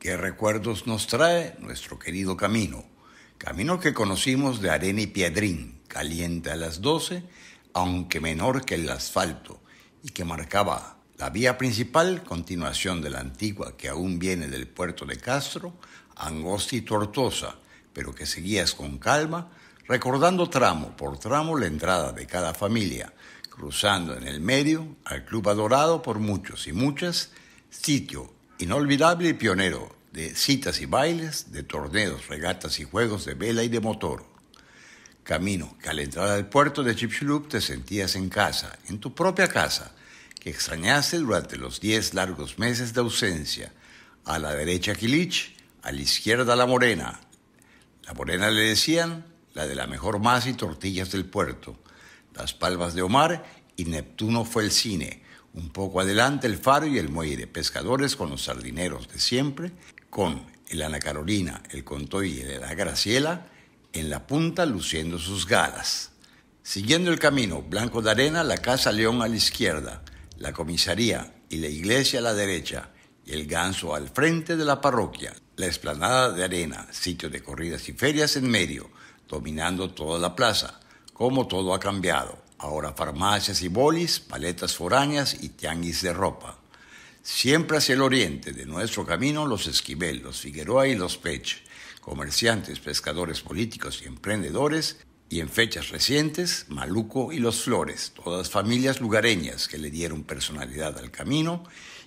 qué recuerdos nos trae nuestro querido camino. Camino que conocimos de arena y piedrín, caliente a las 12, aunque menor que el asfalto, y que marcaba la vía principal, continuación de la antigua que aún viene del puerto de Castro, angosta y tortuosa, pero que seguías con calma, recordando tramo por tramo la entrada de cada familia, cruzando en el medio al club adorado por muchos y muchas, sitio Inolvidable y pionero de citas y bailes, de torneos, regatas y juegos de vela y de motor. Camino que la entrada del puerto de Chipchulup te sentías en casa, en tu propia casa, que extrañaste durante los diez largos meses de ausencia. A la derecha Kilich, a la izquierda La Morena. La Morena le decían la de la mejor masa y tortillas del puerto. Las Palmas de Omar y Neptuno fue el cine un poco adelante el faro y el muelle de pescadores con los sardineros de siempre, con el Ana Carolina, el Contoy y el Graciela en la punta luciendo sus galas. Siguiendo el camino, Blanco de Arena, la Casa León a la izquierda, la comisaría y la iglesia a la derecha, y el ganso al frente de la parroquia, la esplanada de arena, sitio de corridas y ferias en medio, dominando toda la plaza, como todo ha cambiado. Ahora farmacias y bolis, paletas foráneas y tianguis de ropa. Siempre hacia el oriente de nuestro camino los Esquivel, los Figueroa y los Pech, comerciantes, pescadores políticos y emprendedores, y en fechas recientes Maluco y los Flores, todas familias lugareñas que le dieron personalidad al camino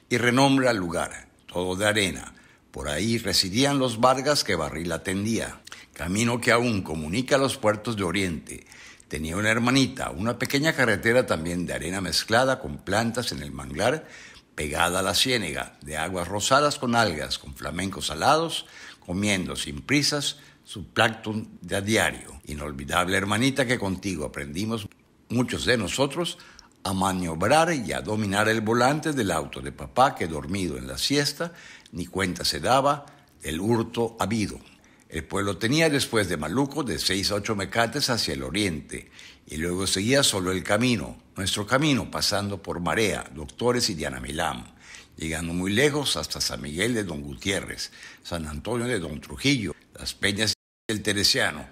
y renombre al lugar, todo de arena. Por ahí residían los Vargas que Barril atendía, camino que aún comunica los puertos de Oriente Tenía una hermanita, una pequeña carretera también de arena mezclada con plantas en el manglar, pegada a la ciénega, de aguas rosadas con algas, con flamencos salados, comiendo sin prisas su plancton de a diario. Inolvidable hermanita que contigo aprendimos muchos de nosotros a maniobrar y a dominar el volante del auto de papá que dormido en la siesta ni cuenta se daba del hurto habido. El pueblo tenía después de Maluco de seis a ocho mecates hacia el oriente y luego seguía solo el camino, nuestro camino, pasando por Marea, Doctores y Diana Milán, llegando muy lejos hasta San Miguel de Don Gutiérrez, San Antonio de Don Trujillo, Las Peñas del Teresiano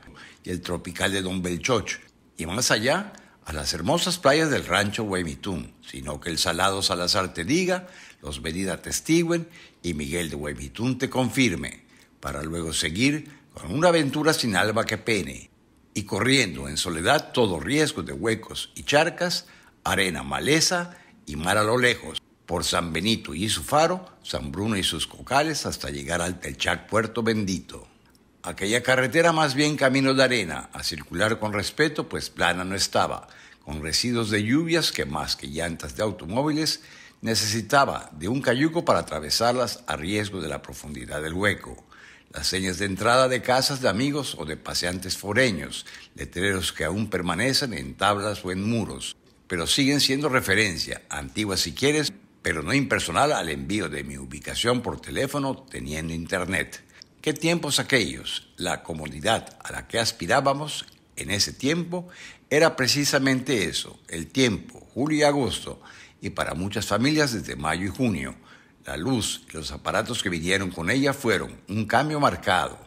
y el Tropical de Don Belchoch, y más allá a las hermosas playas del rancho huemitún, sino que el salado Salazar te diga, los venida testiguen y Miguel de Huemitún te confirme para luego seguir con una aventura sin alba que pene, y corriendo en soledad todo riesgo de huecos y charcas, arena, maleza y mar a lo lejos, por San Benito y su faro, San Bruno y sus cocales, hasta llegar al Telchac Puerto Bendito. Aquella carretera más bien camino de arena, a circular con respeto, pues plana no estaba, con residuos de lluvias que más que llantas de automóviles necesitaba de un cayuco para atravesarlas a riesgo de la profundidad del hueco las señas de entrada de casas de amigos o de paseantes foreños, letreros que aún permanecen en tablas o en muros, pero siguen siendo referencia, antigua si quieres, pero no impersonal al envío de mi ubicación por teléfono teniendo internet. ¿Qué tiempos aquellos? La comodidad a la que aspirábamos en ese tiempo era precisamente eso, el tiempo, julio y agosto, y para muchas familias desde mayo y junio la luz y los aparatos que vinieron con ella fueron un cambio marcado,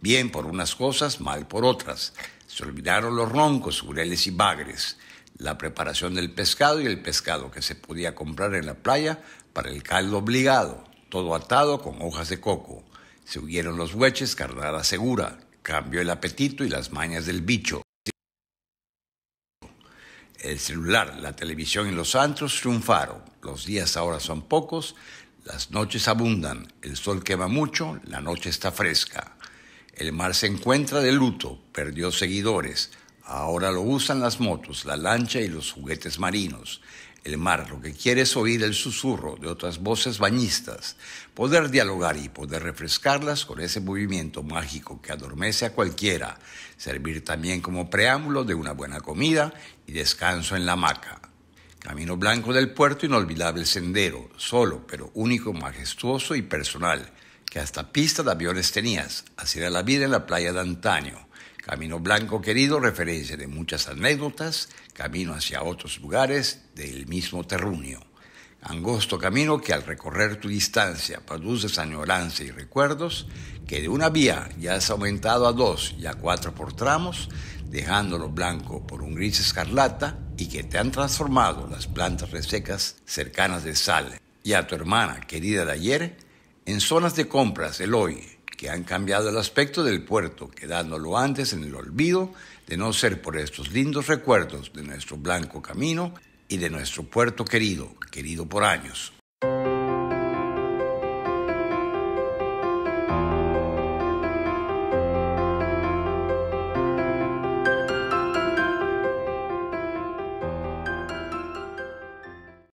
bien por unas cosas, mal por otras. Se olvidaron los roncos, ureles y bagres, la preparación del pescado y el pescado que se podía comprar en la playa para el caldo obligado, todo atado con hojas de coco. Se huyeron los hueches, carnada segura, cambió el apetito y las mañas del bicho. El celular, la televisión y los antros triunfaron. Los días ahora son pocos, las noches abundan, el sol quema mucho, la noche está fresca. El mar se encuentra de luto, perdió seguidores. Ahora lo usan las motos, la lancha y los juguetes marinos. El mar lo que quiere es oír el susurro de otras voces bañistas, poder dialogar y poder refrescarlas con ese movimiento mágico que adormece a cualquiera, servir también como preámbulo de una buena comida y descanso en la hamaca. Camino blanco del puerto, inolvidable sendero, solo, pero único, majestuoso y personal, que hasta pista de aviones tenías. Así era la vida en la playa de antaño. Camino Blanco querido, referencia de muchas anécdotas, camino hacia otros lugares del mismo terruño. Angosto camino que al recorrer tu distancia produces añoranza y recuerdos, que de una vía ya has aumentado a dos y a cuatro por tramos, dejándolo blanco por un gris escarlata, y que te han transformado las plantas resecas cercanas de Sal y a tu hermana querida de ayer en zonas de compras el hoy, que han cambiado el aspecto del puerto, quedándolo antes en el olvido de no ser por estos lindos recuerdos de nuestro blanco camino y de nuestro puerto querido, querido por años.